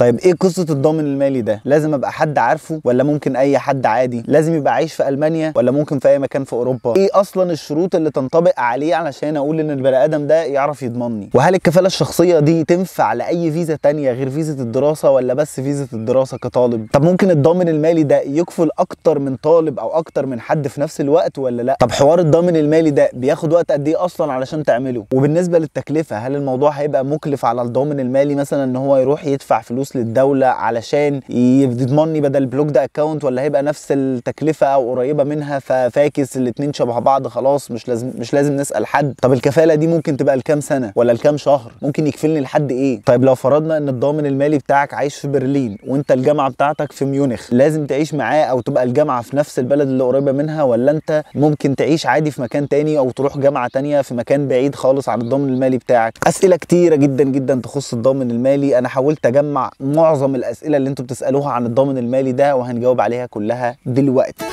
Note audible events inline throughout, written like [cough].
طيب ايه قصه الضامن المالي ده لازم ابقى حد عارفه ولا ممكن اي حد عادي لازم يبقى عايش في المانيا ولا ممكن في اي مكان في اوروبا ايه اصلا الشروط اللي تنطبق عليه علشان اقول ان البني ادم ده يعرف يضمني وهل الكفاله الشخصيه دي تنفع لاي فيزا تانية غير فيزا الدراسه ولا بس فيزا الدراسه كطالب طب ممكن الضامن المالي ده يكفل اكتر من طالب او اكتر من حد في نفس الوقت ولا لا طب حوار الضامن المالي ده بياخد وقت قد ايه اصلا علشان تعمله وبالنسبه للتكلفه هل الموضوع هيبقى مكلف على الضامن المالي مثلا ان هو يروح يدفع فلوس فلوس للدوله علشان يضمني بدل البلوك ده اكونت ولا هيبقى نفس التكلفه او قريبه منها ففاكس الاثنين شبه بعض خلاص مش لازم مش لازم نسال حد طب الكفاله دي ممكن تبقى لكام سنه ولا لكام شهر ممكن يكفلني لحد ايه طيب لو فرضنا ان الضامن المالي بتاعك عايش في برلين وانت الجامعه بتاعتك في ميونخ لازم تعيش معاه او تبقى الجامعه في نفس البلد اللي قريبه منها ولا انت ممكن تعيش عادي في مكان تاني او تروح جامعه تانيه في مكان بعيد خالص عن الضامن المالي بتاعك اسئله كتيره جدا جدا تخص الضامن المالي انا حاولت اجمع معظم الاسئله اللي انتم بتسالوها عن الضامن المالي ده وهنجاوب عليها كلها دلوقتي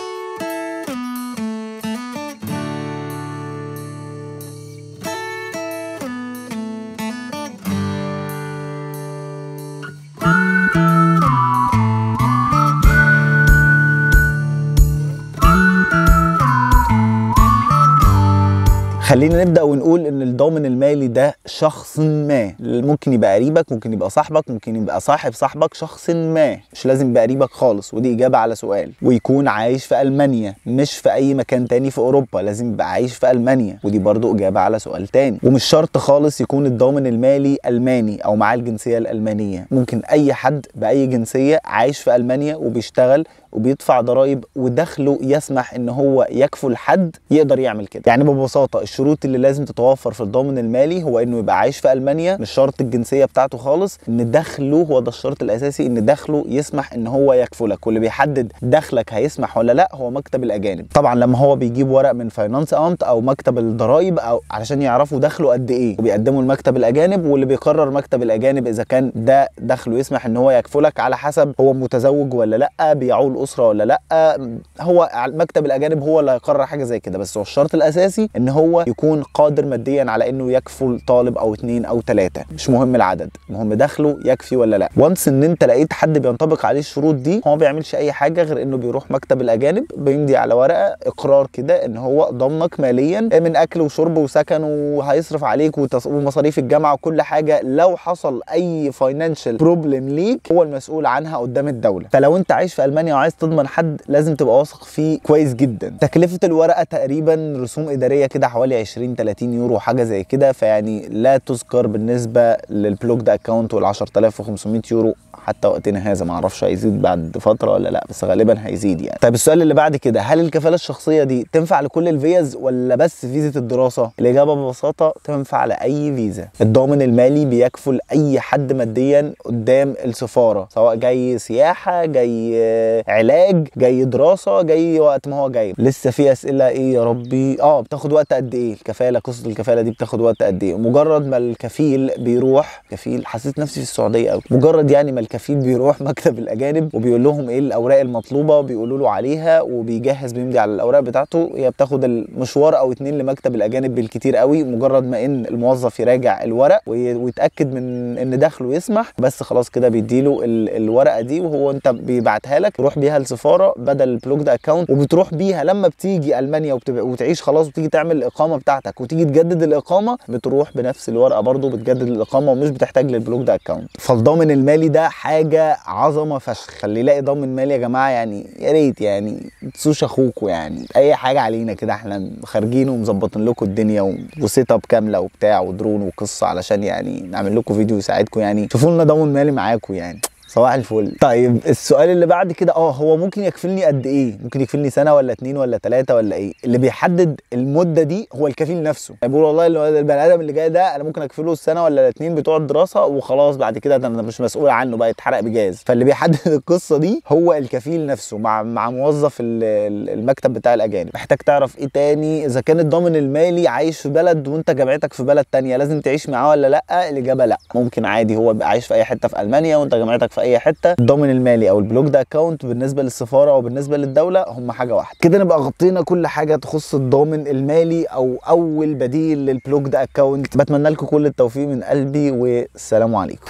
خلينا نبدا ونقول ان الضامن المالي ده شخص ما ممكن يبقى قريبك ممكن يبقى صاحبك ممكن يبقى صاحب صاحبك شخص ما مش لازم يبقى قريبك خالص ودي اجابه على سؤال ويكون عايش في المانيا مش في اي مكان تاني في اوروبا لازم يبقى عايش في المانيا ودي برضو اجابه على سؤال تاني ومش شرط خالص يكون الضامن المالي الماني او معاه الجنسيه الالمانيه ممكن اي حد باي جنسيه عايش في المانيا وبيشتغل وبيدفع ضرائب ودخله يسمح ان هو يكفل حد يقدر يعمل كده يعني ببساطه الشروط اللي لازم تتوفر في الضامن المالي هو انه يبقى عايش في المانيا مش شرط الجنسيه بتاعته خالص ان دخله هو ده الشرط الاساسي ان دخله يسمح ان هو يكفلك واللي بيحدد دخلك هيسمح ولا لا هو مكتب الاجانب طبعا لما هو بيجيب ورق من فاينانس امت او مكتب الضرائب او علشان يعرفوا دخله قد ايه وبيقدمه لمكتب الاجانب واللي بيقرر مكتب الاجانب اذا كان ده دخله يسمح ان هو يكفلك على حسب هو متزوج ولا لا بيعول الاسره ولا لا هو مكتب الاجانب هو اللي هيقرر حاجه زي كده بس هو الشرط الاساسي ان هو يكون قادر ماديا على انه يكفل طالب او اثنين او ثلاثه مش مهم العدد المهم دخله يكفي ولا لا وانس ان انت لقيت حد بينطبق عليه الشروط دي هو ما بيعملش اي حاجه غير انه بيروح مكتب الاجانب بيمضي على ورقه اقرار كده ان هو ضمنك ماليا من اكل وشرب وسكن وهيصرف عليك ومصاريف الجامعه وكل حاجه لو حصل اي فاينانشال بروبلم ليك هو المسؤول عنها قدام الدوله فلو انت عايش في المانيا وعايز تضمن حد لازم تبقى واثق فيه كويس جدا تكلفه الورقه تقريبا رسوم اداريه كده حوالي 20 30 يورو حاجه زي كده فيعني لا تذكر بالنسبه ده اكونت وال 10500 يورو حتى وقتنا هذا ما اعرفش هيزيد بعد فتره ولا لا بس غالبا هيزيد يعني طيب السؤال اللي بعد كده هل الكفاله الشخصيه دي تنفع لكل الفيز ولا بس فيزا الدراسه الاجابه ببساطه تنفع لاي فيزا الضامن المالي بيكفل اي حد ماديا قدام السفاره سواء جاي سياحه جاي آه، علاج جاي دراسه جاي وقت ما هو جاي لسه في اسئله ايه يا ربي اه بتاخد وقت قد ايه ايه الكفاله قصه الكفاله دي بتاخد وقت قد ايه مجرد ما الكفيل بيروح كفيل حسيت نفسي في السعوديه قوي مجرد يعني ما الكفيل بيروح [laughs] مكتب الاجانب وبيقول لهم ايه الاوراق المطلوبه بيقولوا له عليها وبيجهز بيمضي على الاوراق بتاعته هي بتاخد المشوار او اتنين لمكتب الاجانب بالكتير قوي مجرد ما ان الموظف يراجع الورق ويتاكد من ان دخله يسمح بس خلاص كده بيديله الورقه دي وهو انت بيبعتها لك تروح بيها السفاره بدل البلوك ده اكونت وبتروح بيها لما بتيجي المانيا وتعيش خلاص وتيجي تعمل اقامه الاقامه بتاعتك وتيجي تجدد الاقامه بتروح بنفس الورقه برضو بتجدد الاقامه ومش بتحتاج للبلوك ده اكونت فالضامن المالي ده حاجه عظمه فشخ اللي يلاقي ضامن مالي يا جماعه يعني يا ريت يعني تسوش اخوكوا يعني اي حاجه علينا كده احنا خارجين ومظبطين لكم الدنيا وسيت اب كامله وبتاع ودرون وقصه علشان يعني نعمل لكم فيديو يساعدكم يعني شوفوا لنا ضامن مالي معاكم يعني صباح الفل طيب السؤال اللي بعد كده اه هو ممكن يكفلني قد ايه ممكن يكفلني سنه ولا اتنين ولا تلاته ولا ايه اللي بيحدد المده دي هو الكفيل نفسه يعني بيقول والله البني ادم اللي جاي ده انا ممكن اكفله السنه ولا الاتنين بتوع الدراسه وخلاص بعد كده انا مش مسؤول عنه بقى يتحرق بجاز فاللي بيحدد [laughs] القصه دي هو الكفيل نفسه مع مع موظف المكتب بتاع الاجانب محتاج تعرف ايه تاني اذا كان الضامن المالي عايش في بلد وانت جامعتك في بلد تانية لازم تعيش معاه ولا لا الاجابه لا ممكن عادي هو عايش في اي حته في المانيا وانت جامعتك في اي حته الضامن المالي او البلوك ده اكونت بالنسبه للسفاره او للدوله هم حاجه واحده كده نبقى غطينا كل حاجه تخص الضامن المالي او اول بديل للبلوك ده اكونت بتمنى لكم كل التوفيق من قلبي والسلام عليكم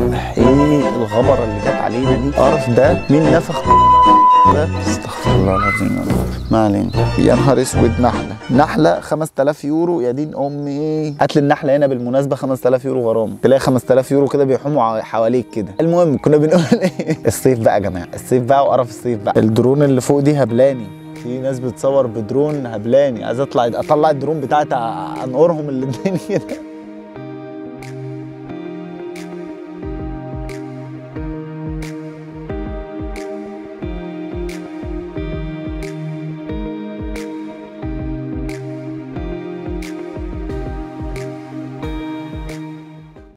ايه الغبره اللي جت علينا دي قرف ده مين نفخ ده استغفر الله العظيم ما علينا يا نهار اسود نحله نحله 5000 يورو يا دين امي هات لي النحله هنا بالمناسبه 5000 يورو غرامه تلاقي 5000 يورو كده بيحوموا حواليك كده المهم كنا بنقول ايه [laughs] الصيف بقى يا جماعه الصيف بقى وقرف الصيف بقى الدرون اللي فوق دي هبلاني في ناس بتصور بدرون هبلاني عايز اطلع اطلع الدرون بتاعتي انقرهم الدنيا [laughs]